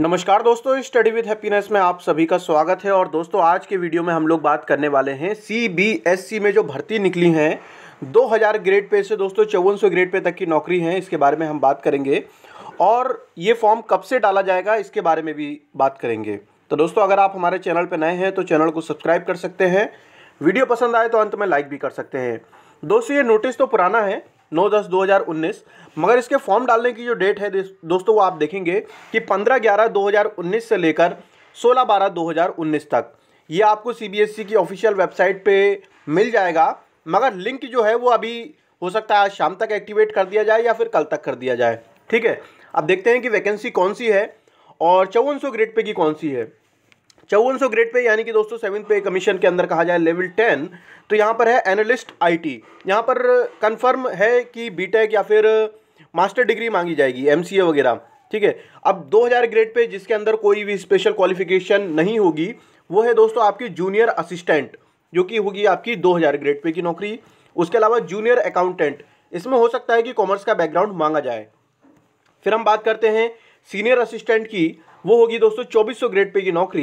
नमस्कार दोस्तों study with happiness में आप सभी का स्वागत है और दोस्तों आज के वीडियो में हम लोग बात करने वाले हैं सीबीएसई e में जो भर्ती निकली हैं 2000 ग्रेड पे से दोस्तों चौवन ग्रेड पे तक की नौकरी है इसके बारे में हम बात करेंगे और ये फॉर्म कब से डाला जाएगा इसके बारे में भी बात करेंगे तो दोस्तों अगर आप हमारे चैनल पर नए हैं तो चैनल को सब्सक्राइब कर सकते हैं वीडियो पसंद आए तो अंत में लाइक भी कर सकते हैं दोस्तों ये नोटिस तो पुराना है नौ दस दो हज़ार उन्नीस मगर इसके फॉर्म डालने की जो डेट है दोस्तों वो आप देखेंगे कि पंद्रह ग्यारह दो हज़ार उन्नीस से लेकर सोलह बारह दो हज़ार उन्नीस तक ये आपको सी बी एस ई की ऑफिशियल वेबसाइट पे मिल जाएगा मगर लिंक जो है वो अभी हो सकता है आज शाम तक एक्टिवेट कर दिया जाए या फिर कल तक कर दिया जाए ठीक है अब देखते हैं कि वैकेंसी कौन सी है और चौवन सौ ग्रेड पे की कौन सी है चौवन सौ ग्रेड पे यानी कि दोस्तों सेवन पे कमीशन के अंदर कहा जाए लेवल टेन तो यहाँ पर है एनालिस्ट आईटी यहाँ पर कंफर्म है कि बीटेक या फिर मास्टर डिग्री मांगी जाएगी एमसीए वगैरह ठीक है अब 2000 ग्रेड पे जिसके अंदर कोई भी स्पेशल क्वालिफिकेशन नहीं होगी वो है दोस्तों आपकी जूनियर असिस्टेंट जो कि होगी आपकी हजार ग्रेड पे की नौकरी उसके अलावा जूनियर अकाउंटेंट इसमें हो सकता है कि कॉमर्स का बैकग्राउंड मांगा जाए फिर हम बात करते हैं सीनियर असिस्टेंट की वो होगी दोस्तों 2400 ग्रेड पे की नौकरी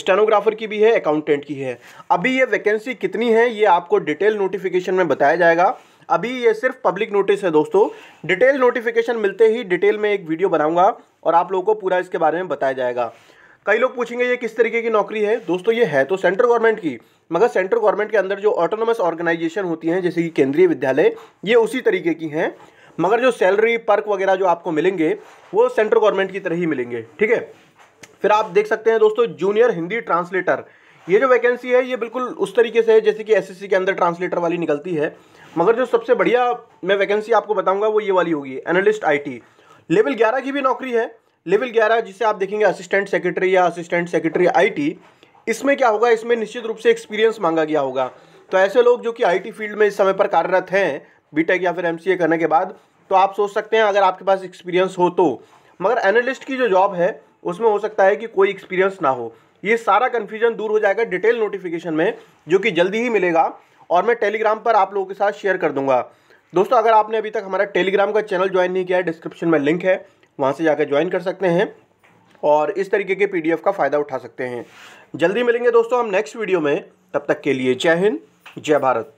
स्टेनोग्राफर की भी है अकाउंटेंट की है अभी ये वैकेंसी कितनी है ये आपको डिटेल नोटिफिकेशन में बताया जाएगा अभी ये सिर्फ पब्लिक नोटिस है दोस्तों डिटेल नोटिफिकेशन मिलते ही डिटेल में एक वीडियो बनाऊंगा और आप लोगों को पूरा इसके बारे में बताया जाएगा कई लोग पूछेंगे ये किस तरीके की नौकरी है दोस्तों ये है तो सेंट्रल गवर्नमेंट की मगर सेंट्रल गवर्नमेंट के अंदर जो ऑटोनोमस ऑर्गेनाइजेशन होती हैं जैसे कि केंद्रीय विद्यालय ये उसी तरीके की हैं मगर जो सैलरी पर्क वगैरह जो आपको मिलेंगे वो सेंट्रल गवर्नमेंट की तरह ही मिलेंगे ठीक है फिर आप देख सकते हैं दोस्तों जूनियर हिंदी ट्रांसलेटर ये जो वैकेंसी है ये बिल्कुल उस तरीके से है जैसे कि एसएससी के अंदर ट्रांसलेटर वाली निकलती है मगर जो सबसे बढ़िया मैं वैकेंसी आपको बताऊंगा वो ये वाली होगी एनालिस्ट आईटी लेवल ग्यारह की भी नौकरी है लेवल ग्यारह जिसे आप देखेंगे असिस्टेंट सेक्रेटरी या असिस्टेंट सेक्रेटरी आई इसमें क्या होगा इसमें निश्चित रूप से एक्सपीरियंस मांगा गया होगा तो ऐसे लोग जो कि आई फील्ड में इस समय पर कार्यरत हैं बी या फिर एम करने के बाद तो आप सोच सकते हैं अगर आपके पास एक्सपीरियंस हो तो मगर एनालिस्ट की जो जॉब है उसमें हो सकता है कि कोई एक्सपीरियंस ना हो ये सारा कन्फ्यूजन दूर हो जाएगा डिटेल नोटिफिकेशन में जो कि जल्दी ही मिलेगा और मैं टेलीग्राम पर आप लोगों के साथ शेयर कर दूंगा दोस्तों अगर आपने अभी तक हमारा टेलीग्राम का चैनल ज्वाइन नहीं किया है डिस्क्रिप्शन में लिंक है वहाँ से जाकर ज्वाइन कर सकते हैं और इस तरीके के पी का फ़ायदा उठा सकते हैं जल्दी मिलेंगे दोस्तों हम नेक्स्ट वीडियो में तब तक के लिए जय हिंद जय भारत